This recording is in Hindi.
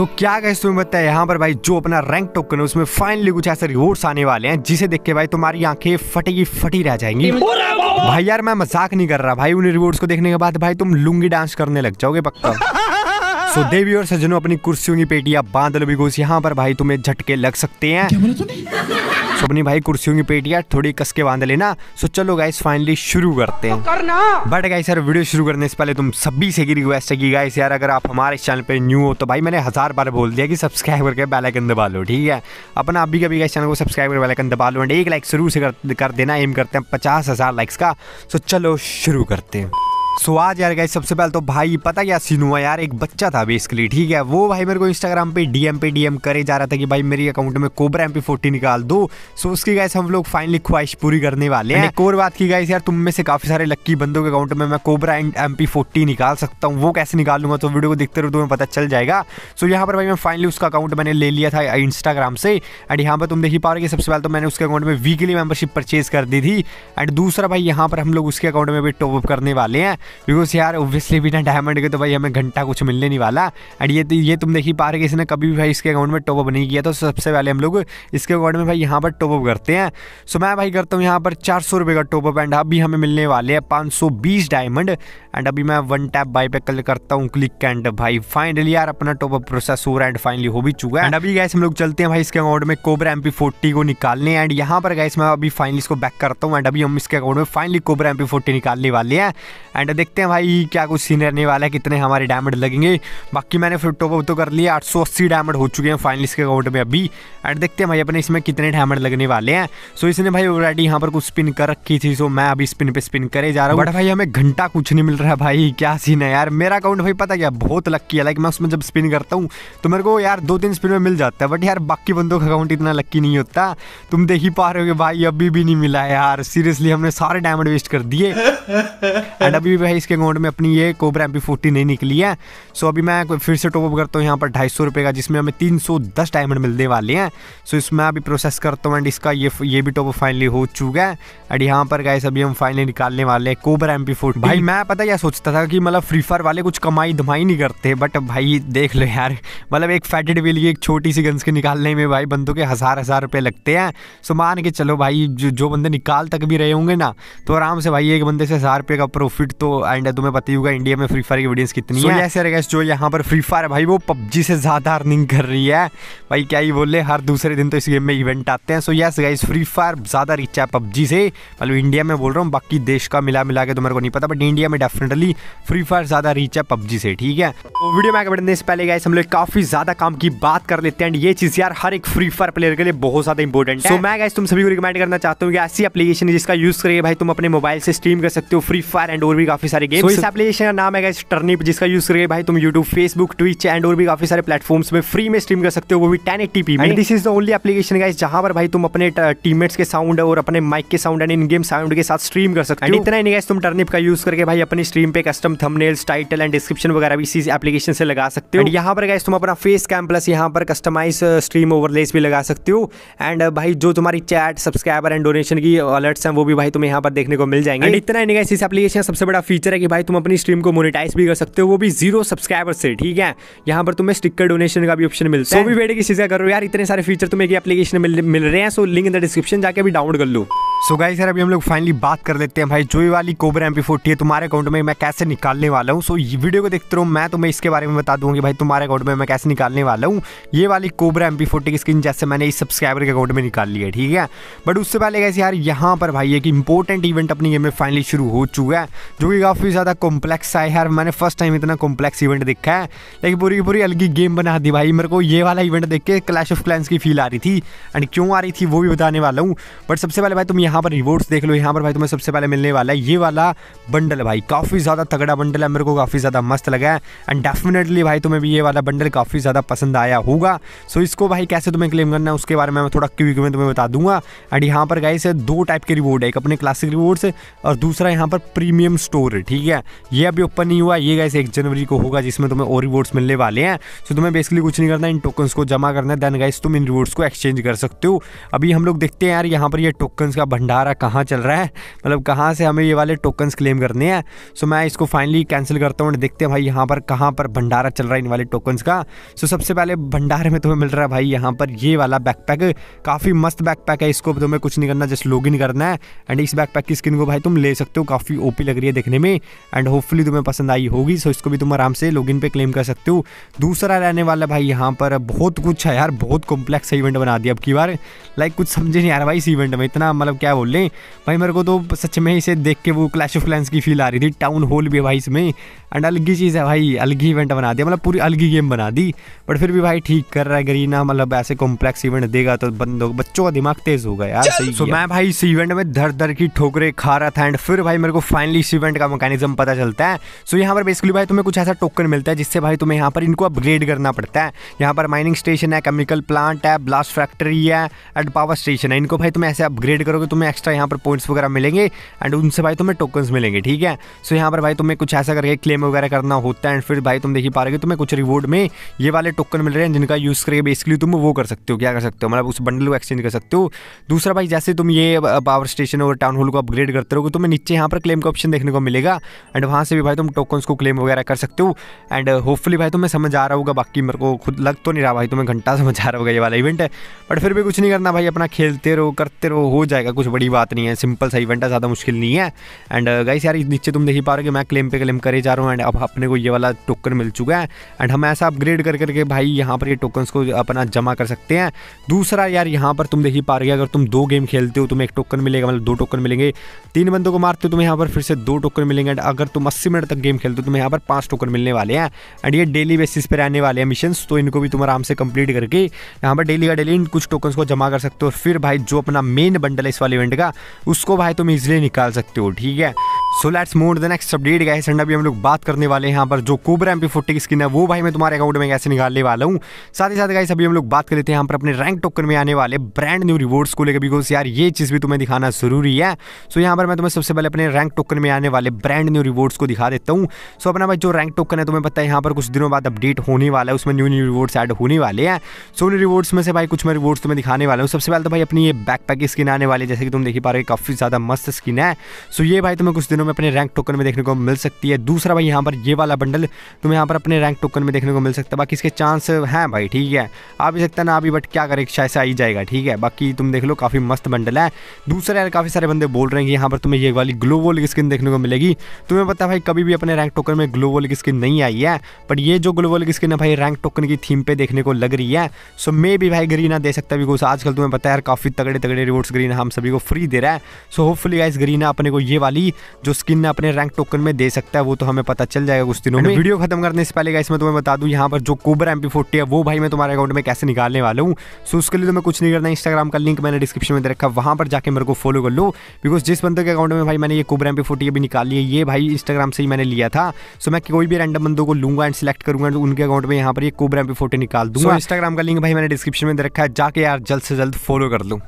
सो so, क्या गैस तुम्हें बताया यहाँ पर भाई जो अपना रैंक टोकन है उसमें फाइनली कुछ ऐसे रिवॉर्ड्स आने वाले हैं जिसे देख के भाई तुम्हारी आंखें फटेगी फटी रह जाएंगी भाई यार मैं मजाक नहीं कर रहा भाई उन रिवॉर्ड्स को देखने के बाद भाई तुम लुंगी डांस करने लग जाओगे पक्का सो देवी और सज्जनों अपनी कुर्सियों की पेटियां बांध लो बिकॉज यहाँ पर भाई तुम्हें झटके लग सकते हैं अपनी भाई कुर्सियों की पेटियां थोड़ी कस के बांध लेना सो चलो गाइस फाइनली शुरू करते हैं तो करना बट गाइस यार वीडियो शुरू करने से पहले तुम सभी से रिक्वेस्ट है कि गाइस यार अगर आप हमारे इस चैनल पे न्यू हो तो भाई मैंने हज़ार बार बोल दिया कि सब्सक्राइब करके बेलाइकन दबा लो ठीक है अपना आप भी कभी गाइस चैनल को सब्सक्राइब करके बेलाइकन दबा लो एंड एक लाइक जरूर से कर, कर देना एम करते हैं पचास हज़ार लाइक्स का सो चलो शुरू करते हैं सो आज यार गाइस सबसे पहले तो भाई पता क्या सीन हुआ यार एक बच्चा था बेसिकली ठीक है वो भाई मेरे को इंस्टाग्राम पे डीएम पे डीएम करे जा रहा था कि भाई मेरी अकाउंट में कोबरा एम फोर्टी निकाल दो सो उसकी गाइस हम लोग फाइनली ख्वाहिश पूरी करने वाले हैं एक और बात की गाइस यार तुम में से काफी सारे लक्की बंदों के अकाउंट में मैं कोबरा एंड एम फोर्टी निकाल सकता हूँ वो कैसे निकाल लूंगा तो वीडियो को देखते रहो तुम्हें पता चल जाएगा सो यहाँ पर भाई मैं फाइनली उसका अकाउंट मैंने ले लिया था इंस्टाग्राम से एंड यहाँ पर तुम देख ही पा रहे सबसे पहले तो मैंने उसके अकाउंट में वीकली मेंबरशिप परचेज कर दी थी एंड दूसरा भाई यहाँ पर हम लोग उसके अकाउंट में भी टॉपअप करने वाले हैं बिकॉज यार ओब्वियसली बिना डायमंड के तो भाई हमें घंटा कुछ मिलने नहीं वाला एंड ये तो, ये तुम देख ही पा रहे कि इसने कभी भी भाई इसके अकाउंट में टॉपअप नहीं किया तो सबसे पहले हम लोग इसके अकाउंट में भाई यहाँ पर टॉपअप करते हैं सो मैं भाई करता हूँ यहाँ पर चार सौ रुपये का टॉपअप एंड अभी हमें मिलने वाले हैं पाँच सौ बीस डायमंड एंड अभी मैं वन टैप बाई पे कल करता हूँ क्लिक एंड भाई फाइनली यार अपना टॉपअप प्रोसेस हो रहा है एंड फाइनली हो भी चुका है एंड अभी गैस हम लोग चलते हैं भाई इसके अकाउंट में कोबरा एम फोर्टी को निकालने एंड यहाँ पर गैस मैं अभी फाइनली इसको बैक करता हूँ एंड अभी हम इसके अकाउंट में फाइनली कोबरा एम फोर्टी निकालने वाले हैं एंड डायमंड देखते हैं भाई क्या कुछ सीन रहने वाला है कितने हमारे डायमंड लगेंगे बाकी मैंने फिर टॉपअप तो कर लिया आठ सौ अस्सी डायमंड हो चुके हैं फाइनल के अकाउंट में अभी एंड देखते हैं भाई अपने इसमें कितने डायमंड लगने वाले हैं सो इसने भाई ऑलरेडी यहाँ पर कुछ स्पिन कर रखी थी सो मैं अभी स्पिन पर स्पिन करे जा रहा हूँ बट भाई हमें घंटा कुछ नहीं मिल रहा भाई क्या सीन है यार मेरा अकाउंट भाई पता क्या बहुत लक्की है लाइक मैं उसमें जब स्पिन करता हूँ तो मेरे को यार दो तीन स्पिन में मिल जाता है बट यार बाकी बंदों का अकाउंट इतना लक्की नहीं होता तुम देख ही पा रहे हो कि भाई अभी भी नहीं मिला है यार सीरियसली हमने सारे डायमंड वेस्ट कर दिए एंड अभी जो है इसके अकाउंट में अपनी ये कोबरा एम फोर्टी नहीं निकली है सो अभी मैं फिर से टॉपअप करता हूँ यहाँ पर ढाई सौ का जिसमें हमें तीन सौ दस डायमंड मिलने वाले हैं सो इसमें अभी प्रोसेस करता हूँ एंड इसका ये ये भी टॉपअप फाइनली हो चुका है एंड यहाँ पर गए अभी हम फाइनली निकालने वाले हैं कोबरा एम भाई hmm. मैं पता क्या सोचता था कि मतलब फ्री फायर वाले कुछ कमाई धमाई नहीं करते बट भाई देख लो यार मतलब एक फैटेड व्हील की एक छोटी सी गन्स के निकालने में भाई बंदों के हज़ार हज़ार रुपये लगते हैं सो मान के चलो भाई जो, जो बंदे निकाल तक भी रहे होंगे ना तो आराम से भाई एक बंदे से हज़ार रुपये का प्रॉफिट तो एंड तुम्हें पता ही होगा इंडिया में फ्री फायर की ऑडियंस कितनी so, है ऐसे yes, जो यहाँ पर फ्री फायर भाई वो पबजी से ज़्यादा अर्निंग कर रही है भाई क्या ही बोले हर दूसरे दिन तो इस गेम में इवेंट आते हैं so yes guys free fire ज़्यादा रिच है पबजी से मतलब इंडिया में बोल रहा हूँ बाकी देश का मिला मिला के तो मेरे को नहीं पता बट इंडिया में डेफिनेटली फ्री फायर ज़्यादा रिच है पबजी से ठीक है तो वीडियो में आगे बढ़ने से पहले गाइस हम लोग काफ़ी ज़्यादा काम की बात कर लेते हैं एंड ये चीज़ यार हर एक फ्री फायर प्लेयर के लिए बहुत ज़्यादा इंपॉर्टेंट है so, मैं गाइस तुम सभी को रिकमेंड करना चाहता हूँ कि ऐसी अपलीकेशन है जिसका यूज़ करिए भाई तुम अपने मोबाइल से स्ट्रीम कर सकते हो फ्री फायर एंड और भी काफी सारे गेम्स so, इस एप्लीकेशन का नाम है टर्निप जिसका यूज करके भाई तुम यूट्यूब फेसबुक ट्विच एंड और भी काफी सारे प्लेटफॉर्म्स में फ्री में स्ट्रीम कर सकते हो वो भी ten eight TP this is the only application guys जहां पर भाई तुम अपने टीममेट्स के साउंड और अपने माइक के sound and in game sound के साथ स्ट्रीम कर सकते हो इतना ही नहीं तुम टर्निप का यूज करके भाई अपनी स्ट्रीम पे custom thumbnails title and description वगैरह भी इसी एप्लीकेशन से लगा सकते हो यहाँ पर गाइस तुम अपना फेस कैम प्लस यहाँ पर कस्टमाइज स्ट्रीम ओवरलेस भी लगा सकते हो एंड भाई जो तुम्हारी चैट सब्सक्राइबर एंड डोनेशन की अलर्ट्स हैं वो भी भाई तुम्हें यहाँ पर देखने को मिल जाएंगे इतना ही गाइस इस एप्लीकेशन सबसे बड़ा फीचर है कि भाई तुम अपनी स्ट्रीम को मोनिटाइज भी कर सकते हो वो भी जीरो सब्सक्राइबर से ठीक है यहाँ पर तुम्हें स्टिकर डोनेशन का भी ऑप्शन मिलता है वो भी बेटे की चीज़ें करो यार इतने सारे फीचर तुम्हें एप्लीकेशन मिल रहे हैं so link in the description जाकर अभी डाउनलोड कर लो सो गाई सर अभी हम लोग फाइनली बात कर लेते हैं भाई जो ये वाली कोबरा एम पी है तुम्हारे अकाउंट में मैं कैसे निकालने वाला हूँ सो so, ये वीडियो को देखते रहो मैं तुम्हें इसके बारे में बता दूँगा कि भाई तुम्हारे अकाउंट में मैं कैसे निकालने वाला हूँ ये वाली कोबरा एम पी की स्क्रीन जैसे मैंने इस सब्सक्राइबर के अकाउंट में निकाल ली है ठीक है बट उससे पहले कैसे यार यहाँ पर भाई एक इंपॉर्टेंट इवेंट अपनी गेम में फाइनली शुरू हो चुका है जो कि काफ़ी ज़्यादा कॉम्प्लेक्स है यार मैंने फर्स्ट टाइम इतना कॉम्प्लेक्स इवेंट देखा है लेकिन पूरी पूरी अलग ही गेम बना दी भाई मेरे को ये वाला इवेंट देख के क्लैश ऑफ क्लैंस की फील आ रही थी एंड क्यों आ रही थी वो भी बताने वाला हूँ बट सबसे पहले भाई तुम यहाँ पर रिवॉर्ड्स देख लो यहाँ पर भाई तुम्हें सबसे पहले मिलने वाला है ये वाला बंडल भाई काफ़ी ज़्यादा तगड़ा बंडल है मेरे को काफ़ी ज़्यादा मस्त लगा है एंड डेफिनेटली भाई तुम्हें भी ये वाला बंडल काफ़ी ज़्यादा पसंद आया होगा सो इसको भाई कैसे तुम्हें क्लेम करना है उसके बारे में मैं थोड़ा क्विक में तुम्हें बता दूंगा एंड यहाँ पर गाइस दो टाइप के रिवॉर्ड है एक अपने क्लासिक रिवॉर्ड्स और दूसरा यहाँ पर प्रीमियम स्टोर ठीक है ये अभी ओपन नहीं हुआ ये गाइस एक जनवरी को होगा जिसमें तुम्हें और रिवॉर्ड्स मिलने वाले हैं सो तुम्हें बेसिकली कुछ नहीं करना इन टोकन्स को जमा करना है देन गाइस तुम इन रिवॉर्ड्स को एक्सचेंज कर सकते हो अभी हम लोग देखते हैं यार यहाँ पर ये टोकन्स का भंडारा कहाँ चल रहा है मतलब कहाँ से हमें ये वाले टोकन्स क्लेम करने हैं सो मैं इसको फाइनली कैंसिल करता हूँ देखते हैं भाई यहाँ पर कहाँ पर भंडारा चल रहा है इन वाले टोकन्स का सो सबसे पहले भंडारे में तुम्हें मिल रहा है भाई यहाँ पर ये वाला बैकपैक काफ़ी मस्त बैकपैक है इसको तुम्हें कुछ नहीं करना जस्ट लॉग इन करना है एंड इस बैकपैक की स्किन को भाई तुम ले सकते हो काफ़ी ओपी लग रही है देखने में एंड होपफुली तुम्हें पसंद आई होगी सो इसको भी तुम आराम से लॉग इन पे क्लेम कर सकते हो दूसरा रहने वाला भाई यहाँ पर बहुत कुछ है यार बहुत कॉम्प्लेक्स इवेंट बना दिया अब की बार लाइक कुछ समझे नहीं आ रहा भाई इस इवेंट में इतना मतलब क्या क्या बोल भाई मेरे को तो सच में इसे देख के वो क्लैश ऑफ क्लैंस की फील आ रही थी टाउन हॉल भी भाई इसमें एंड अलग ही चीज़ है भाई अलग ही इवेंट बना दिया मतलब पूरी अलग ही गेम बना दी बट फिर भी भाई ठीक कर रहा है गरीना मतलब ऐसे कॉम्प्लेक्स इवेंट देगा तो बंदो बच्चों का दिमाग तेज होगा यार सही सो मैं भाई इस इवेंट में दर दर की ठोकरे खा रहा था एंड फिर भाई मेरे को फाइनली इस इवेंट का मैकेनिज्म पता चलता है सो यहाँ पर बेसिकली भाई तुम्हें कुछ ऐसा टोकन मिलता है जिससे भाई तुम्हें यहाँ पर इनको अपग्रेड करना पड़ता है यहाँ पर माइनिंग स्टेशन है केमिकल प्लांट है ब्लास्ट फैक्ट्री है एंड पावर स्टेशन है इनको भाई तुम्हें ऐसे अपग्रेड करोगे तुम्हें एक्स्ट्रा यहाँ पर पॉइंट्स वगैरह मिलेंगे एंड उनसे भाई तुम्हें टोकन्स मिलेंगे ठीक है सो यहाँ पर भाई तुम्हें कुछ ऐसा करके क्लेम गेम वगैरह करना होता है एंड फिर भाई तुम देख ही पा रहे हो तुम्हें कुछ रिवॉर्ड में ये वाले टोकन मिल रहे हैं जिनका यूज़ करके बेसिकली तुम वो कर सकते हो क्या कर सकते हो मतलब उस बंडल को एक्सचेंज कर सकते हो दूसरा भाई जैसे तुम ये पावर स्टेशन और टाउन हॉल को अपग्रेड करते रहोगे तुम्हें नीचे यहाँ पर क्लेम का ऑप्शन देखने को मिलेगा एंड वहाँ से भी भाई तुम टोकन को क्लेम वगैरह कर सकते हो एंड होपफुली भाई तुम्हें समझ आ रहा होगा बाकी मेरे को खुद लग तो नहीं रहा भाई तुम्हें घंटा समझ आ रहा होगा ये वाला इवेंट है बट फिर भी कुछ नहीं करना भाई अपना खेलते रहो करते रहो हो जाएगा कुछ बड़ी बात नहीं है सिंपल सा इवेंट है ज़्यादा मुश्किल नहीं है एंड गाइस यार नीचे तुम देख ही पा रहे हो कि मैं क्लेम पे क्लेम करे जा रहा हूँ एंड अब अपने को ये वाला टोकन मिल चुका है एंड हम ऐसा अपग्रेड कर करके भाई यहाँ पर ये टोकन्स को अपना जमा कर सकते हैं दूसरा यार यहाँ पर तुम देख ही पा रहे अगर तुम दो गेम खेलते हो तुम्हें एक टोकन मिलेगा मतलब दो टोकन मिलेंगे तीन बंदों को मारते हो तुम्हें यहाँ पर फिर से दो टोकन मिलेंगे एंड अगर तुम अस्सी मिनट तक गेम खेलते हो तुम्हें यहाँ पर पाँच टोकन मिलने वाले हैं एंड ये डेली बेसिस पर रहने वाले हैं मिशन तो इनको भी तुम आराम से कंप्लीट करके यहाँ पर डेली का डेली इन कुछ टोकन को जमा कर सकते हो और फिर भाई जो अपना मेन बंडल है इस वाले इवेंट का उसको भाई तुम इजिली निकाल सकते हो ठीक है so let's move the next update guys and अभी हम लोग बात करने वाले हैं यहाँ पर जो कोबरा पी फोर्टी की स्किन है वो भाई मैं तुम्हारे अकाउंट में कैसे निकालने वाला हूँ साथ ही साथ गाइस अभी हम लोग बात कर लेते हैं यहाँ पर अपने रैंक टोकन में आने वाले ब्रांड न्यू रिवॉर्ड्स को लेकर बिकॉज यार ये चीज़ भी तुम्हें दिखाना जरूरी है सो so, यहाँ पर मैं तुम्हें सबसे पहले अपने रैंक टोकन में आने वाले ब्रांड न्यू रिवॉर्ड्स को दिखा देता हूँ सो so, अपना भाई जो रैंक टोकन है तुम्हें पता है यहाँ पर कुछ दिनों बाद अपडेट होने वाला है उसमें न्यू न्यू रिवॉर्ड्स एड होने वाले हैं सो उन रिवॉर्ड्स में से भाई कुछ मैं रिवॉर्ड्स तुम्हें दिखाने वाला हूँ सबसे पहले तो भाई अपनी ये बैक पैक स्किन आने वाले जैसे कि तुम देख पा रहे काफ़ी ज़्यादा मस्त स्किन है सो ये भाई तुम्हें कुछ ऑप्शनों में अपने रैंक टोकन में देखने को मिल सकती है दूसरा भाई यहाँ पर ये वाला बंडल तुम्हें यहाँ पर अपने रैंक टोकन में देखने को मिल सकता है बाकी इसके चांस हैं भाई ठीक है आप भी सकता ना अभी बट क्या करें शायद से आ ही जाएगा ठीक है बाकी तुम देख लो काफ़ी मस्त बंडल है दूसरा यार काफ़ी सारे बंदे बोल रहे हैं कि यहाँ पर तुम्हें ये वाली ग्लो वोल स्किन देखने को मिलेगी तुम्हें पता भाई कभी भी अपने रैंक टोकन में ग्लो वोल स्किन नहीं आई है बट ये जो ग्लो वोल स्किन है भाई रैंक टोकन की थीम पर देखने को लग रही है सो मे भी भाई ग्रीन दे सकता भी कुछ आजकल तुम्हें पता है यार काफ़ी तगड़े तगड़े रिवॉर्ड्स ग्रीन हम सभी को फ्री दे रहा है सो होपफुली गाइस ग्रीन अपने को ये वाली जो जो स्किन अपने रैंक टोकन में दे सकता है वो तो हमें पता चल जाएगा कुछ दिनों में वीडियो खत्म करने से पहले इसमें तुम्हें बता दूं यहाँ पर जो कोबरा एम है वो भाई मैं तुम्हारे अकाउंट में कैसे निकालने वाला हूँ सो उसके लिए तुम्हें तो कुछ नहीं करना इंस्टाग्राम का लिंक मैंने डिस्क्रिप्शन में दे रखा वहाँ पर जाकर मेरे को फॉलो कर लो बिकॉज जिस बंदे के अकाउंट में भाई मैंने ये कोबरा एम पी अभी निकाल है ये भाई इंस्टाग्राम से ही मैंने लिया था सो मैं कोई भी रैंडम बंदों को लूंगा एंड सिलेक्ट करूंगा तो उनके अकाउंट में यहाँ पर ये कोबरा एम निकाल दूंगा इंस्टाग्राम का लिंक भाई मैंने डिस्क्रिप्शन में दे रखा है जाके यार जल्द से जल्द फॉलो कर लो